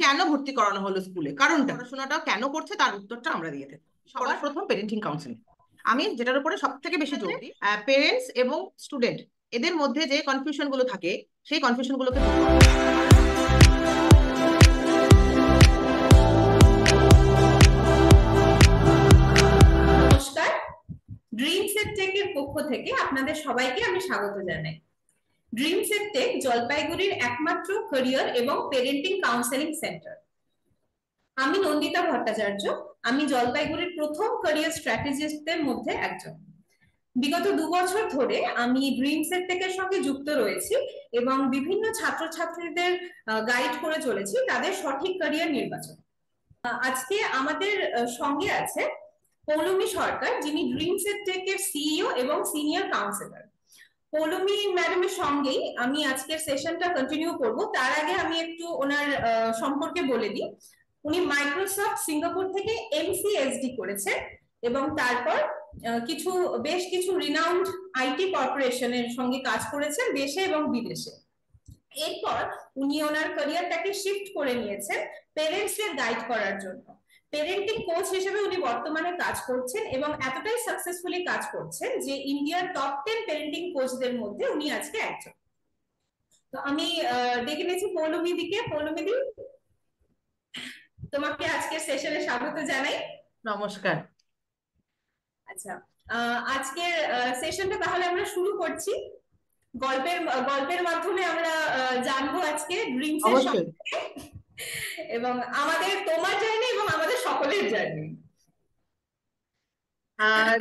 কেন ভর্তি করানো হলো স্কুলে কারণটা পড়াশোনাটা কেন করছে তার উত্তরটা আমরা দিয়ে দেবো সবার প্রথম পেরেন্টিং কাউন্সিলিং আমি যেটার উপরে সব থেকে বেশি জোর দিই প্যারেন্টস এবং স্টুডেন্ট এদের মধ্যে যে কনফিউশন গুলো থাকে সেই কনফিউশন গুলোকে ড্রিমস এর টেকের পক্ষ থেকে আপনাদের সবাইকে আমি স্বাগত জানাই ড্রিম এর জলপাইগুড়ির একমাত্র ক্যারিয়ার এবং পেরেন্টিং কাউন্সেলিং সেন্টার আমি নন্দিতা ভট্টাচার্য আমি জলপাইগুড়ির প্রথম ক্যারিয়ার স্ট্র্যাটেজিস্টদের মধ্যে একজন বিগত দু বছর ধরে আমি ড্রিম এর সঙ্গে যুক্ত রয়েছি এবং বিভিন্ন ছাত্রছাত্রীদের গাইড করে চলেছি তাদের সঠিক ক্যারিয়ার নির্বাচন আজকে আমাদের সঙ্গে আছে পৌলমী সরকার যিনি ড্রিম এর সিইও এবং সিনিয়র কাউন্সিলর পৌলমী ম্যাডামের সঙ্গেই আমি আজকের সেশনটা কন্টিনিউ করব তার আগে আমি একটু ওনার সম্পর্কে বলে দিই উনি মাইক্রোসফট সিঙ্গাপুর থেকে এমসিএসডি করেছে এবং তারপর কিছু বেশ কিছু রিনাউন্ড আইটি কর্পোরেশনের সঙ্গে কাজ করেছেন দেশে এবং বিদেশে এরপর উনি ওনার ক্যারিয়ারটাকে শিফট করে নিয়েছেন পেরেন্টসদের গাইড করার জন্য পেরেন্টিং কোচ হিসেবে উনি বর্তমানে কাজ করছেন এবং এতটাই সাকসেসফুলি কাজ করছেন যে ইন্ডিয়ার টপ টেন পেরেন্টিং কোচদের মধ্যে উনি আজকে একজন তো আমি ডেকে নিয়েছি পৌলমিদিকে পৌলমিদি তোমাকে আজকের সেশনে স্বাগত জানাই নমস্কার আচ্ছা আজকের সেশনটা তাহলে আমরা শুরু করছি গল্পের গল্পের মাধ্যমে আমরা জানবো আজকে ড্রিমস এর সম্পর্কে এবং আমাদের তোমার জার্নি এবং আমাদের সকলের জার্নি আর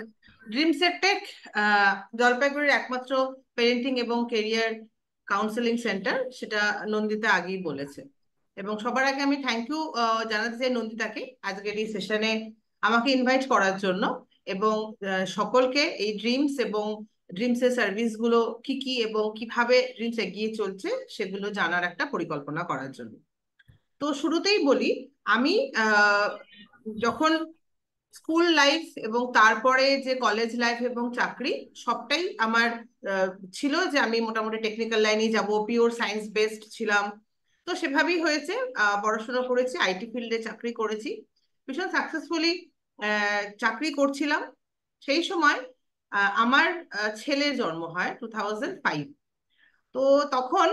জলপাইগুড়ির একমাত্র এবং কেরিয়ার কাউন্সেলিং সেন্টার সেটা নন্দিতা আগেই বলেছে এবং সবার আগে আমি থ্যাংক ইউ জানাতে চাই নন্দিতাকে আজকের এই সেশনে আমাকে ইনভাইট করার জন্য এবং সকলকে এই ড্রিমস এবং ড্রিমসের গুলো কি কি এবং কিভাবে ড্রিমস এগিয়ে চলছে সেগুলো জানার একটা পরিকল্পনা করার জন্য তো শুরুতেই বলি আমি যখন স্কুল লাইফ এবং তারপরে যে কলেজ লাইফ এবং চাকরি সবটাই আমার ছিল যে আমি মোটামুটি টেকনিক্যাল লাইনে যাব পিওর সায়েন্স বেসড ছিলাম তো সেভাবেই হয়েছে পড়াশোনা করেছি আইটি ফিল্ডে চাকরি করেছি ভীষণ সাকসেসফুলি চাকরি করছিলাম সেই সময় আমার ছেলের জন্ম হয় টু থাউজেন্ড ফাইভ তো তখন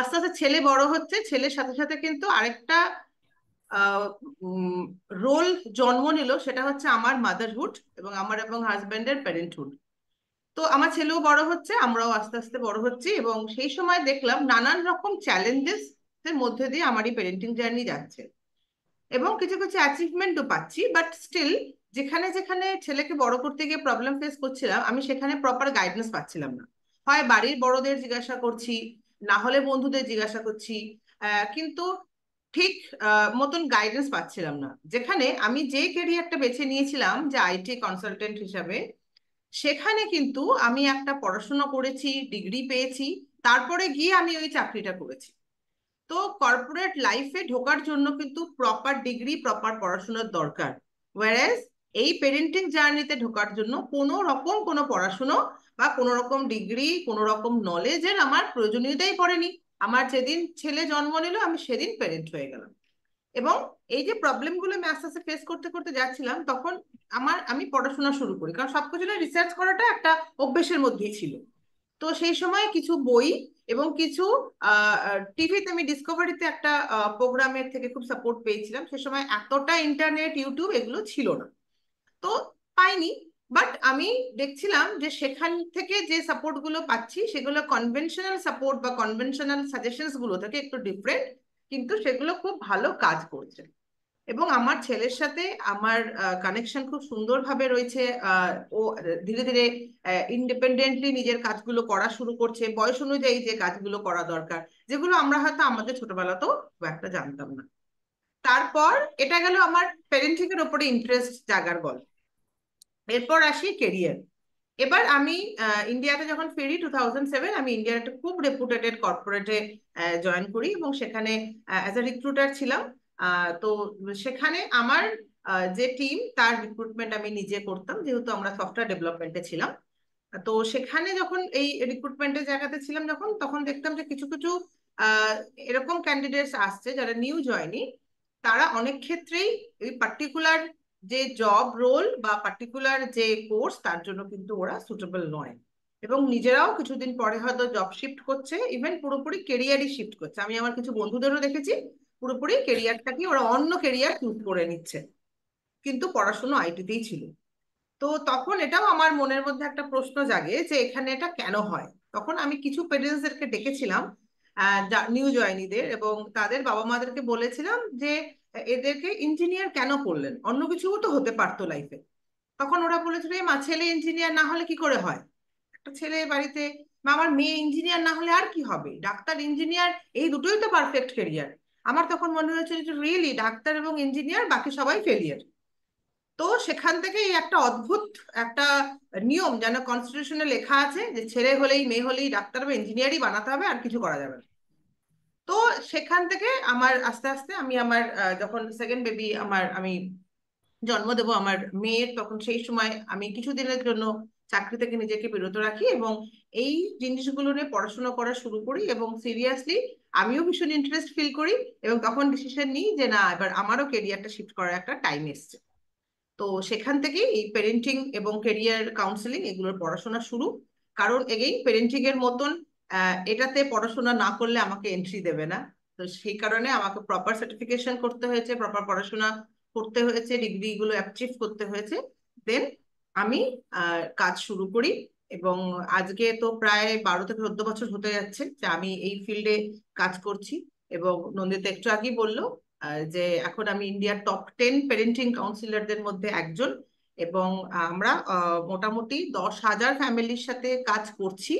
আস্তে আস্তে ছেলে বড় হচ্ছে ছেলের সাথে সাথে কিন্তু আরেকটা রোল জন্ম নিল সেটা হচ্ছে আমার মাদারহুড এবং আমার এবং হাজব্যান্ডের প্যারেন্টহুড তো আমার ছেলেও বড় হচ্ছে আমরাও আস্তে আস্তে বড় হচ্ছি এবং সেই সময় দেখলাম নানান রকম চ্যালেঞ্জেস এর মধ্যে দিয়ে আমার এই প্যারেন্টিং জার্নি যাচ্ছে এবং কিছু কিছু অ্যাচিভমেন্টও পাচ্ছি বাট স্টিল যেখানে যেখানে ছেলেকে বড় করতে গিয়ে প্রবলেম ফেস করছিলাম আমি সেখানে প্রপার গাইডেন্স পাচ্ছিলাম না হয় বাড়ির বড়দের জিজ্ঞাসা করছি না হলে বন্ধুদের জিজ্ঞাসা করছি কিন্তু ঠিক মতন গাইডেন্স পাচ্ছিলাম না যেখানে আমি যে ক্যারিয়ারটা বেছে নিয়েছিলাম যে আইটি কনসালটেন্ট হিসাবে সেখানে কিন্তু আমি একটা পড়াশোনা করেছি ডিগ্রি পেয়েছি তারপরে গিয়ে আমি ওই চাকরিটা করেছি তো কর্পোরেট লাইফে ঢোকার জন্য কিন্তু প্রপার ডিগ্রি প্রপার পড়াশোনার দরকার ওয়ারেজ এই পেরেন্টিং জার্নিতে ঢোকার জন্য কোনো রকম কোনো পড়াশুনো বা কোন রকম ডিগ্রি কোন রকম নলেজের আমার প্রয়োজনীয়তাই পড়েনি আমার যেদিন ছেলে জন্ম নিল আমি সেদিন প্যারেন্ট হয়ে গেলাম এবং এই যে প্রবলেমগুলো আমি আস্তে আস্তে ফেস করতে করতে যাচ্ছিলাম তখন আমার আমি পড়াশোনা শুরু করি কারণ সবকিছু রিসার্চ করাটা একটা অভ্যেসের মধ্যেই ছিল তো সেই সময় কিছু বই এবং কিছু টিভিতে আমি ডিসকভারিতে একটা প্রোগ্রামের থেকে খুব সাপোর্ট পেয়েছিলাম সে সময় এতটা ইন্টারনেট ইউটিউব এগুলো ছিল না তো পাইনি বাট আমি দেখছিলাম যে সেখান থেকে যে সাপোর্ট গুলো পাচ্ছি সেগুলো কনভেনশনাল সাপোর্ট বা কনভেনশনাল সাজেশনস গুলো থেকে একটু ডিফারেন্ট কিন্তু সেগুলো খুব ভালো কাজ করছে এবং আমার ছেলের সাথে আমার কানেকশন খুব সুন্দরভাবে রয়েছে ও ধীরে ধীরে ইন্ডিপেন্ডেন্টলি নিজের কাজগুলো করা শুরু করছে বয়স অনুযায়ী যে কাজগুলো করা দরকার যেগুলো আমরা হয়তো আমাদের ছোটবেলাতেও খুব একটা জানতাম না তারপর এটা গেল আমার প্যারেন্টিং এর ওপরে ইন্টারেস্ট জাগার গল্প এরপর আসি কেরিয়ার এবার আমি ইন্ডিয়াতে যখন ফিরি টু থাউজেন্ড সেভেন আমি ইন্ডিয়ার একটা খুব রেপুটেটেড কর্পোরেটে জয়েন করি এবং সেখানে অ্যাজ এ রিক্রুটার ছিলাম তো সেখানে আমার যে টিম তার রিক্রুটমেন্ট আমি নিজে করতাম যেহেতু আমরা সফটওয়্যার ডেভেলপমেন্টে ছিলাম তো সেখানে যখন এই রিক্রুটমেন্টের জায়গাতে ছিলাম যখন তখন দেখতাম যে কিছু কিছু এরকম ক্যান্ডিডেটস আসছে যারা নিউ জয়নি তারা অনেক ক্ষেত্রেই ওই পার্টিকুলার যে জব রোল বা পার্টিকুলার যে কোর্স তার জন্য কিন্তু ওরা সুটেবল নয় এবং নিজেরাও কিছুদিন পরে হয়তো জব শিফট করছে ইভেন পুরোপুরি কেরিয়ারই শিফট করছে আমি আমার কিছু বন্ধুদেরও দেখেছি পুরোপুরি কেরিয়ারটাকে ওরা অন্য কেরিয়ার চুজ করে নিচ্ছে কিন্তু পড়াশুনো আইটিতেই ছিল তো তখন এটাও আমার মনের মধ্যে একটা প্রশ্ন জাগে যে এখানে এটা কেন হয় তখন আমি কিছু পেরেন্টসদেরকে ডেকেছিলাম নিউ জয়নিদের এবং তাদের বাবা মাদেরকে বলেছিলাম যে এদেরকে ইঞ্জিনিয়ার কেন করলেন অন্য কিছু তো হতে পারতো লাইফে তখন ওরা বলেছিল মা ছেলে ইঞ্জিনিয়ার না হলে কি করে হয় একটা ছেলে বাড়িতে মা আমার মেয়ে ইঞ্জিনিয়ার না হলে আর কি হবে ডাক্তার ইঞ্জিনিয়ার এই দুটোই তো পারফেক্ট কেরিয়ার আমার তখন মনে হয়েছিল যে রিয়েলি ডাক্তার এবং ইঞ্জিনিয়ার বাকি সবাই ফেলিয়ার তো সেখান থেকে এই একটা অদ্ভুত একটা নিয়ম যেন কনস্টিটিউশনে লেখা আছে যে ছেলে হলেই মেয়ে হলেই ডাক্তার বা ইঞ্জিনিয়ারই বানাতে হবে আর কিছু করা যাবে না তো সেখান থেকে আমার আস্তে আস্তে আমি আমার যখন সেকেন্ড বেবি আমার আমি জন্ম দেব আমার মেয়ের তখন সেই সময় আমি কিছুদিনের জন্য চাকরি থেকে নিজেকে বিরত রাখি এবং এই জিনিসগুলো নিয়ে পড়াশোনা করা শুরু করি এবং সিরিয়াসলি আমিও ভীষণ ইন্টারেস্ট ফিল করি এবং তখন ডিসিশন নিই যে না এবার আমারও কেরিয়ারটা শিফট করার একটা টাইম এসছে তো সেখান থেকে এই প্যারেন্টিং এবং কেরিয়ার কাউন্সেলিং এগুলোর পড়াশোনা শুরু কারণ এগেই প্যারেন্টিং এর মতন এটাতে পড়াশোনা না করলে আমাকে এন্ট্রি দেবে না তো সেই কারণে আমাকে প্রপার সার্টিফিকেশন করতে হয়েছে প্রপার পড়াশোনা করতে হয়েছে ডিগ্রিগুলো অ্যাচিভ করতে হয়েছে দেন আমি কাজ শুরু করি এবং আজকে তো প্রায় বারো থেকে চোদ্দ বছর হতে যাচ্ছে যে আমি এই ফিল্ডে কাজ করছি এবং নন্দিত একটু আগেই বললো যে এখন আমি ইন্ডিয়ার টপ টেন প্যারেন্টিং কাউন্সিলরদের মধ্যে একজন এবং আমরা মোটামুটি দশ হাজার ফ্যামিলির সাথে কাজ করছি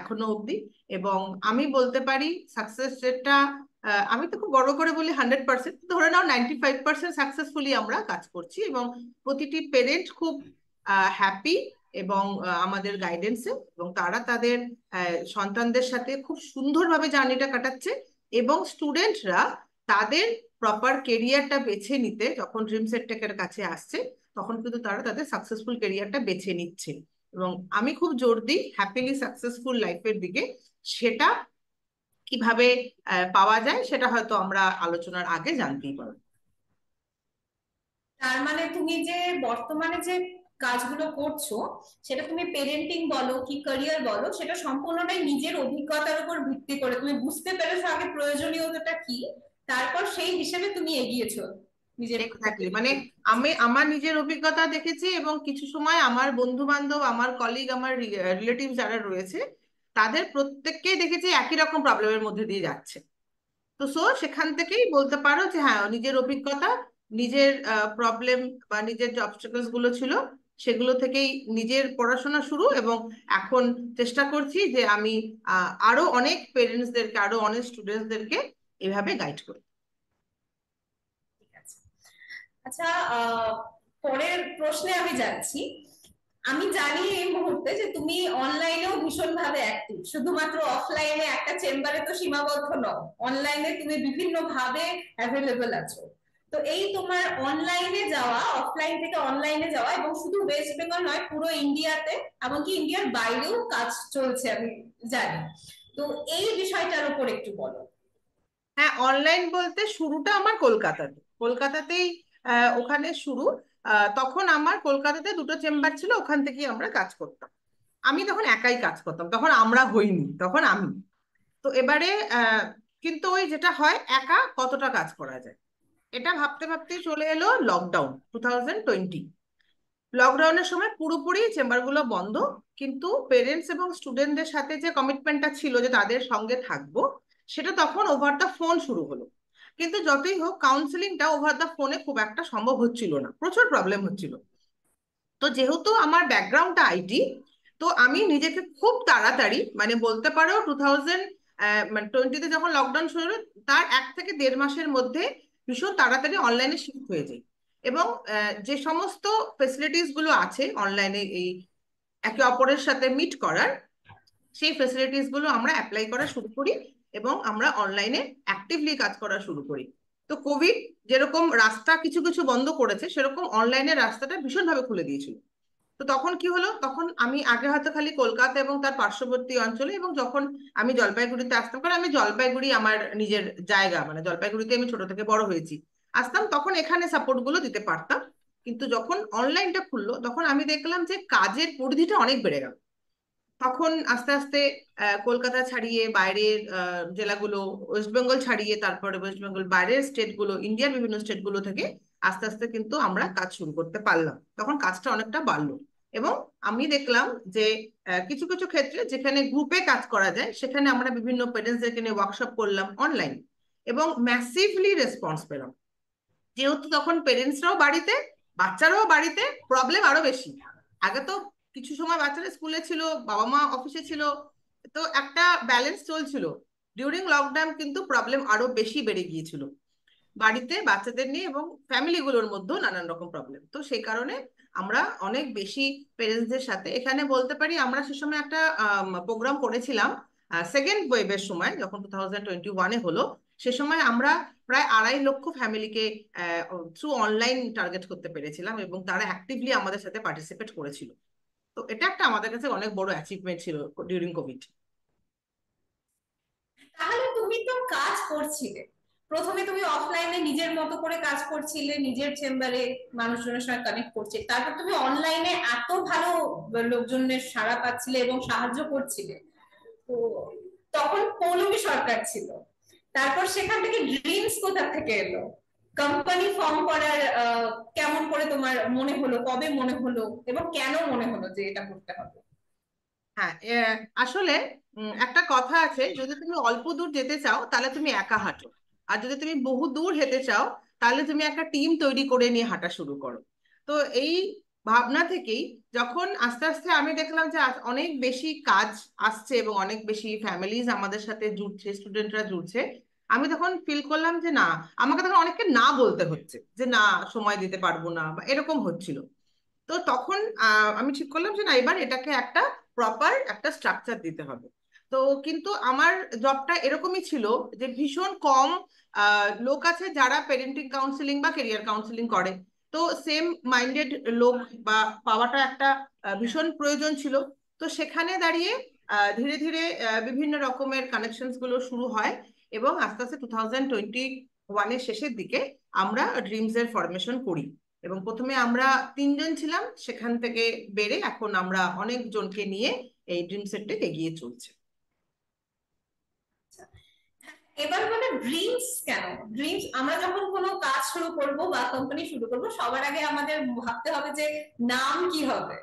এখনো অবধি এবং আমি বলতে পারি সাকসেস রেটটা আমি তো খুব বড় করে বলি হান্ড্রেড পার্সেন্ট ধরে নাও নাইনটি ফাইভ পার্সেন্ট সাকসেসফুলি আমরা কাজ করছি এবং প্রতিটি পেরেন্ট খুব হ্যাপি এবং আমাদের গাইডেন্সে এবং তারা তাদের সন্তানদের সাথে খুব সুন্দরভাবে জার্নিটা কাটাচ্ছে এবং স্টুডেন্টরা তাদের প্রপার কেরিয়ারটা বেছে নিতে যখন ড্রিম সেট কাছে আসছে তখন কিন্তু তারা তাদের সাকসেসফুল কেরিয়ারটা বেছে নিচ্ছে এবং আমি খুব জোর দিই হ্যাপিলি সাকসেসফুল লাইফের দিকে সেটা কিভাবে পাওয়া যায় সেটা হয়তো আমরা আলোচনার আগে জানতেই পারব তার মানে তুমি যে বর্তমানে যে কাজগুলো করছো সেটা তুমি পেরেন্টিং বলো কি ক্যারিয়ার বলো সেটা সম্পূর্ণটাই নিজের অভিজ্ঞতার উপর ভিত্তি করে তুমি বুঝতে পেরেছো আগে প্রয়োজনীয়তাটা কি তারপর সেই হিসেবে তুমি এগিয়েছো মানে আমি আমার নিজের অভিজ্ঞতা দেখেছি এবং কিছু সময় আমার বন্ধু বান্ধব আমার কলিগ আমার রিলেটিভ যারা রয়েছে তাদের প্রত্যেককেই দেখেছি একই রকম প্রবলেমের মধ্যে দিয়ে যাচ্ছে তো সো সেখান থেকেই বলতে পারো যে হ্যাঁ নিজের অভিজ্ঞতা নিজের প্রবলেম বা নিজের যে অবস্টেকলস গুলো ছিল সেগুলো থেকেই নিজের পড়াশোনা শুরু এবং এখন চেষ্টা করছি যে আমি আরো অনেক পেরেন্টসদেরকে আরো অনেক স্টুডেন্টসদেরকে এভাবে গাইড করি আচ্ছা পরের প্রশ্নে আমি যাচ্ছি আমি জানি এই মুহূর্তে যে তুমি অনলাইনেও ভীষণভাবে অ্যাক্টিভ শুধুমাত্র অফলাইনে একটা চেম্বারে তো সীমাবদ্ধ নও অনলাইনে তুমি বিভিন্ন ভাবে অ্যাভেলেবল আছো তো এই তোমার অনলাইনে যাওয়া অফলাইন থেকে অনলাইনে যাওয়া এবং শুধু ওয়েস্ট বেঙ্গল নয় পুরো ইন্ডিয়াতে এমনকি ইন্ডিয়ার বাইরেও কাজ চলছে আমি জানি তো এই বিষয়টার উপর একটু বলো হ্যাঁ অনলাইন বলতে শুরুটা আমার কলকাতাতে কলকাতাতেই ওখানে শুরু তখন আমার কলকাতাতে দুটো চেম্বার ছিল ওখান থেকেই আমরা কাজ করতাম আমি তখন একাই কাজ করতাম তখন আমরা হইনি তখন আমি তো এবারে কিন্তু ওই যেটা হয় একা কতটা কাজ করা যায় এটা ভাবতে ভাবতে চলে এলো লকডাউন টু থাউজেন্ড টোয়েন্টি লকডাউনের সময় পুরোপুরি চেম্বারগুলো বন্ধ কিন্তু পেরেন্টস এবং স্টুডেন্টদের সাথে যে কমিটমেন্টটা ছিল যে তাদের সঙ্গে থাকবো সেটা তখন ওভার দ্য ফোন শুরু হলো কিন্তু যতই হোক কাউন্সিলিংটা ওভার দ্য ফোনে খুব একটা সম্ভব হচ্ছিল না প্রচুর প্রবলেম হচ্ছিল তো যেহেতু আমার ব্যাকগ্রাউন্ডটা আইটি তো আমি নিজেকে খুব তাড়াতাড়ি মানে বলতে পারো টু থাউজেন্ড মানে টোয়েন্টিতে যখন লকডাউন শুরু হলো তার এক থেকে দেড় মাসের মধ্যে ভীষণ তাড়াতাড়ি অনলাইনে শিফট হয়ে যায় এবং যে সমস্ত ফেসিলিটিস গুলো আছে অনলাইনে এই একে অপরের সাথে মিট করার সেই ফেসিলিটিস গুলো আমরা অ্যাপ্লাই করা শুরু করি এবং আমরা অনলাইনে অ্যাক্টিভলি কাজ করা শুরু করি তো কোভিড যেরকম রাস্তা কিছু কিছু বন্ধ করেছে সেরকম অনলাইনে রাস্তাটা ভীষণভাবে খুলে দিয়েছিল তো তখন কি হলো তখন আমি আগে হয়তো খালি কলকাতা এবং তার পার্শ্ববর্তী অঞ্চলে এবং যখন আমি জলপাইগুড়িতে আসতাম কারণ আমি জলপাইগুড়ি আমার নিজের জায়গা মানে জলপাইগুড়িতে আমি ছোট থেকে বড় হয়েছি আসতাম তখন এখানে সাপোর্ট গুলো দিতে পারতাম কিন্তু যখন অনলাইনটা খুললো তখন আমি দেখলাম যে কাজের পরিধিটা অনেক বেড়ে গেল তখন আস্তে আস্তে কলকাতা ছাড়িয়ে বাইরের জেলাগুলো ওয়েস্ট বেঙ্গল ছাড়িয়ে তারপরে ওয়েস্ট বেঙ্গল বাইরের স্টেটগুলো ইন্ডিয়ার বিভিন্ন স্টেটগুলো থেকে আস্তে আস্তে কিন্তু আমরা কাজ শুরু করতে পারলাম তখন কাজটা অনেকটা বাড়লো এবং আমি দেখলাম যে কিছু কিছু ক্ষেত্রে যেখানে গ্রুপে কাজ করা যায় সেখানে আমরা বিভিন্ন প্যারেন্টসদেরকে নিয়ে ওয়ার্কশপ করলাম অনলাইন এবং ম্যাসিভলি রেসপন্স পেলাম যেহেতু তখন প্যারেন্টসরাও বাড়িতে বাচ্চারাও বাড়িতে প্রবলেম আরো বেশি আগে তো কিছু সময় বাচ্চারা স্কুলে ছিল বাবা মা অফিসে ছিল তো একটা ব্যালেন্স চলছিল ডিউরিং লকডাউন কিন্তু প্রবলেম আরো বেশি বেড়ে গিয়েছিল বাড়িতে বাচ্চাদের নিয়ে এবং ফ্যামিলিগুলোর মধ্যেও নানান রকম প্রবলেম তো সেই কারণে আমরা অনেক বেশি পেরেন্টসদের সাথে এখানে বলতে পারি আমরা সে সময় একটা প্রোগ্রাম করেছিলাম সেকেন্ড ওয়েভের সময় যখন টু থাউজেন্ড টোয়েন্টি ওয়ানে হলো সে সময় আমরা প্রায় আড়াই লক্ষ ফ্যামিলিকে থ্রু অনলাইন টার্গেট করতে পেরেছিলাম এবং তারা অ্যাক্টিভলি আমাদের সাথে পার্টিসিপেট করেছিল তো এটা একটা আমাদের কাছে অনেক বড় অ্যাচিভমেন্ট ছিল ডিউরিং কোভিড তাহলে তুমি তো কাজ করছিলে প্রথমে তুমি অফলাইনে নিজের মতো করে কাজ করছিলে নিজের চেম্বারে মানুষজনের সঙ্গে কানেক্ট করছে তারপর তুমি অনলাইনে এত ভালো লোকজনের সাড়া পাচ্ছিলে এবং সাহায্য করছিলে তো তখন পৌলমী সরকার ছিল তারপর সেখান থেকে ড্রিমস কোথা থেকে এলো কোম্পানি ফর্ম করার কেমন করে তোমার মনে হলো কবে মনে হলো এবং কেন মনে হলো যে এটা করতে হবে হ্যাঁ আসলে একটা কথা আছে যদি তুমি অল্প দূর যেতে চাও তাহলে তুমি একা হাঁটো আর যদি তুমি বহু দূর হেঁটে চাও তাহলে তুমি একটা টিম তৈরি করে নিয়ে হাঁটা শুরু করো তো এই ভাবনা থেকেই যখন আস্তে আস্তে আমি দেখলাম যে অনেক বেশি কাজ আসছে এবং অনেক বেশি ফ্যামিলিজ আমাদের সাথে জুড়ছে স্টুডেন্টরা জুড়ছে আমি তখন ফিল করলাম যে না আমাকে তখন অনেককে না বলতে হচ্ছে যে না সময় দিতে পারবো না বা এরকম হচ্ছিল তো তখন আমি ঠিক করলাম যে না এবার এটাকে একটা প্রপার একটা স্ট্রাকচার দিতে হবে তো কিন্তু আমার জবটা এরকমই ছিল যে ভীষণ কম লোক আছে যারা প্যারেন্টিং কাউন্সিলিং বা কেরিয়ার কাউন্সিলিং করে তো সেম মাইন্ডেড লোক বা পাওয়াটা একটা ভীষণ প্রয়োজন ছিল তো সেখানে দাঁড়িয়ে ধীরে ধীরে বিভিন্ন রকমের কানেকশনস গুলো শুরু হয় এবং আস্তে আস্তে টু থাউজেন্ড টোয়েন্টি ওয়ানের শেষের দিকে আমরা ড্রিমস এর ফরমেশন করি এবং প্রথমে আমরা তিনজন ছিলাম সেখান থেকে বেড়ে এখন আমরা অনেকজনকে নিয়ে এই ড্রিম সেটটা এগিয়ে চলছে আচ্ছা, এবার মানে ড্রিমস কেন ড্রিমস আমরা যখন কোনো কাজ শুরু করব বা কোম্পানি শুরু করব সবার আগে আমাদের ভাবতে হবে যে নাম কি হবে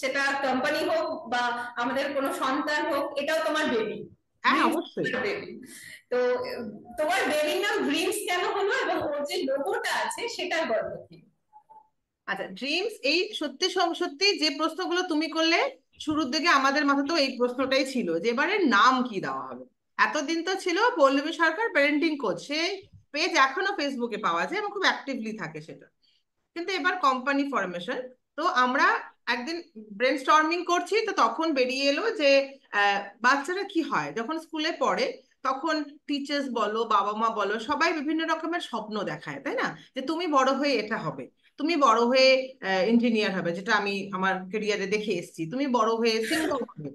সেটা কোম্পানি হোক বা আমাদের কোনো সন্তান হোক এটাও তোমার বেবি হ্যাঁ, তো তোমার ড্রিমস কেন হলো এবং ওর যে লোগোটা আছে সেটার গল্প কি আচ্ছা ড্রিমস এই সত্যি সত্যি যে প্রশ্নগুলো তুমি করলে শুরুর দিকে আমাদের তো এই প্রশ্নটাই ছিল যে এবারে নাম কি দেওয়া হবে এতদিন তো ছিল পল্লবী সরকার প্যারেন্টিং কোচ সে পেজ এখনো ফেসবুকে পাওয়া যায় এবং খুব অ্যাক্টিভলি থাকে সেটা কিন্তু এবার কোম্পানি ফরমেশন তো আমরা একদিন ব্রেন স্টর্মিং করছি তো তখন বেরিয়ে এলো যে বাচ্চারা কি হয় যখন স্কুলে পড়ে তখন টিচার্স বলো বাবা মা বলো সবাই বিভিন্ন রকমের স্বপ্ন দেখায় তাই না যে তুমি বড় হয়ে এটা হবে তুমি বড় হয়ে ইঞ্জিনিয়ার হবে যেটা আমি আমার কেরিয়ারে দেখে এসেছি তুমি বড় হয়ে সিঙ্গার হবে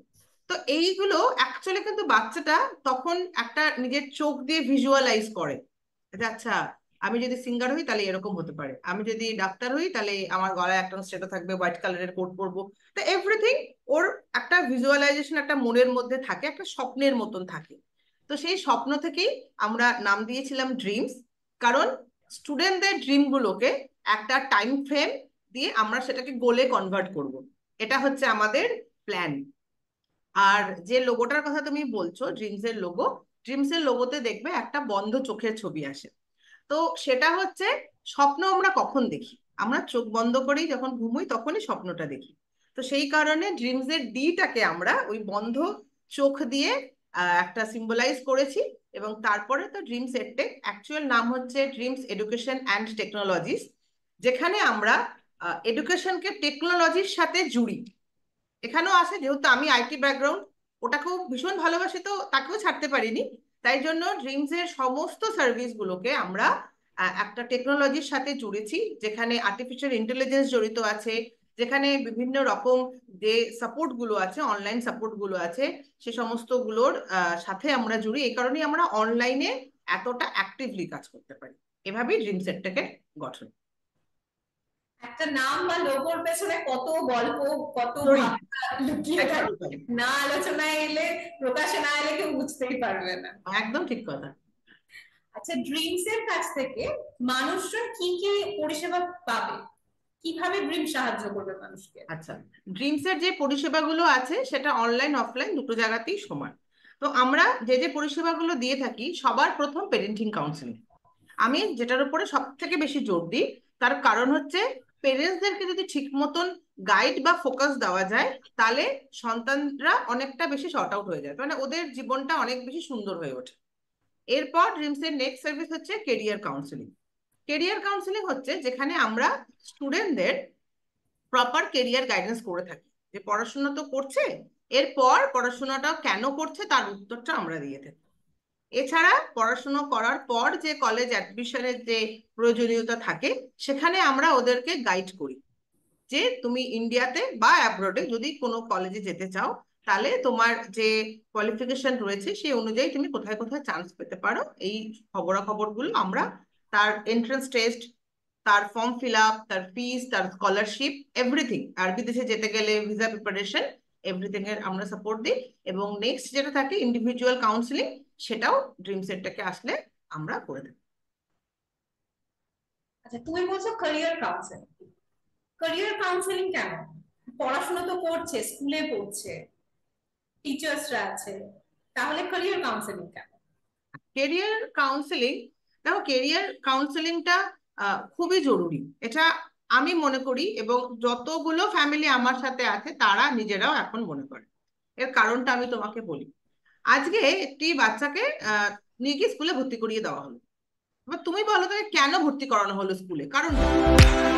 তো এইগুলো অ্যাকচুয়ালি কিন্তু বাচ্চাটা তখন একটা নিজের চোখ দিয়ে ভিজুয়ালাইজ করে আচ্ছা আমি যদি সিঙ্গার হই তাহলে এরকম হতে পারে আমি যদি ডাক্তার হই তাহলে আমার গলায় একটা স্টেটো থাকবে হোয়াইট কালারের কোট পরবো তা এভরিথিং ওর একটা ভিজুয়ালাইজেশন একটা মনের মধ্যে থাকে একটা স্বপ্নের মতন থাকে তো সেই স্বপ্ন থেকেই আমরা নাম দিয়েছিলাম ড্রিমস কারণ স্টুডেন্টদের ড্রিমগুলোকে একটা টাইম ফ্রেম দিয়ে আমরা সেটাকে গোলে কনভার্ট করব এটা হচ্ছে আমাদের প্ল্যান আর যে লোগোটার কথা তুমি বলছো ড্রিমস এর লোগো ড্রিমস এর লোগোতে দেখবে একটা বন্ধ চোখের ছবি আসে তো সেটা হচ্ছে স্বপ্ন আমরা কখন দেখি আমরা চোখ বন্ধ করেই যখন ঘুমোই তখনই স্বপ্নটা দেখি তো সেই কারণে ড্রিমস এর ডিটাকে আমরা ওই বন্ধ চোখ দিয়ে একটা সিম্বলাইজ করেছি এবং তারপরে তো ড্রিমস এডটেক অ্যাকচুয়াল নাম হচ্ছে ড্রিমস এডুকেশন অ্যান্ড টেকনোলজিস যেখানে আমরা এডুকেশনকে টেকনোলজির সাথে জুড়ি এখানেও আছে যেহেতু আমি আইটি ব্যাকগ্রাউন্ড ওটাকেও ভীষণ ভালোবাসি তো তাকেও ছাড়তে পারিনি তাই জন্য ড্রিমসের সমস্ত সার্ভিস গুলোকে আমরা একটা টেকনোলজির সাথে জুড়েছি যেখানে আর্টিফিশিয়াল ইন্টেলিজেন্স জড়িত আছে যেখানে বিভিন্ন রকম যে সাপোর্ট গুলো আছে অনলাইন সাপোর্ট গুলো আছে সে সমস্ত গুলোর সাথে আমরা জুড়ি এই কারণে আমরা অনলাইনে এতটা অ্যাক্টিভলি কাজ করতে পারি এভাবেই ড্রিম সেটটাকে গঠন একটা নাম বা লোগোর পেছনে কত গল্প কত লুকিয়ে থাকে না আলোচনায় এলে প্রকাশে না এলে কেউ বুঝতেই পারবে না একদম ঠিক কথা আচ্ছা ড্রিমস এর কাছ থেকে মানুষরা কি কি পরিষেবা পাবে কিভাবে ড্রিম সাহায্য করবে মানুষকে আচ্ছা ড্রিমস এর যে পরিষেবাগুলো আছে সেটা অনলাইন অফলাইন দুটো জায়গাতেই সমান তো আমরা যে যে পরিষেবাগুলো দিয়ে থাকি সবার প্রথম প্যারেন্টিং কাউন্সিলিং আমি যেটার উপরে সব থেকে বেশি জোর দিই তার কারণ হচ্ছে পেরেন্টসদেরকে যদি ঠিক মতন গাইড বা ফোকাস দেওয়া যায় তাহলে সন্তানরা অনেকটা বেশি শর্ট আউট হয়ে যায় মানে ওদের জীবনটা অনেক বেশি সুন্দর হয়ে ওঠে এরপর ড্রিমসের নেক্সট সার্ভিস হচ্ছে কেরিয়ার কাউন্সিলিং কেরিয়ার কাউন্সিলিং হচ্ছে যেখানে আমরা স্টুডেন্টদের প্রপার কেরিয়ার গাইডেন্স করে থাকি যে পড়াশোনা তো করছে এরপর পড়াশোনাটা কেন করছে তার উত্তরটা আমরা দিয়ে থাকি এছাড়া পড়াশুনো করার পর যে কলেজ অ্যাডমিশনের যে প্রয়োজনীয়তা থাকে সেখানে আমরা ওদেরকে গাইড করি যে তুমি ইন্ডিয়াতে বা অ্যাব্রোডে যদি কোনো কলেজে যেতে চাও তাহলে তোমার যে কোয়ালিফিকেশন রয়েছে সেই অনুযায়ী তুমি কোথায় কোথায় চান্স পেতে পারো এই খবরাখবরগুলো আমরা তার এন্ট্রান্স টেস্ট তার ফর্ম ফিল আপ তার ফিস তার স্কলারশিপ এভরিথিং আর বিদেশে যেতে গেলে ভিসা প্রিপারেশন এভরিথিং এর আমরা সাপোর্ট দিই এবং নেক্সট যেটা থাকে ইন্ডিভিজুয়াল কাউন্সিলিং সেটাও ড্রিম সেটটাকে আসলে আমরা করে দেব আচ্ছা তুমি বলছো ক্যারিয়ার কাউন্সেলিং ক্যারিয়ার কাউন্সেলিং কেন পড়াশোনা তো করছে স্কুলে পড়ছে টিচার্সরা আছে তাহলে ক্যারিয়ার কাউন্সেলিং কেন ক্যারিয়ার কাউন্সেলিং দেখো ক্যারিয়ার কাউন্সেলিংটা খুবই জরুরি এটা আমি মনে করি এবং যতগুলো ফ্যামিলি আমার সাথে আছে তারা নিজেরাও এখন মনে করে এর কারণটা আমি তোমাকে বলি আজকে একটি বাচ্চাকে নিয়ে গিয়ে স্কুলে ভর্তি করিয়ে দেওয়া হলো তুমি বলো তাকে কেন ভর্তি করানো হলো স্কুলে কারণ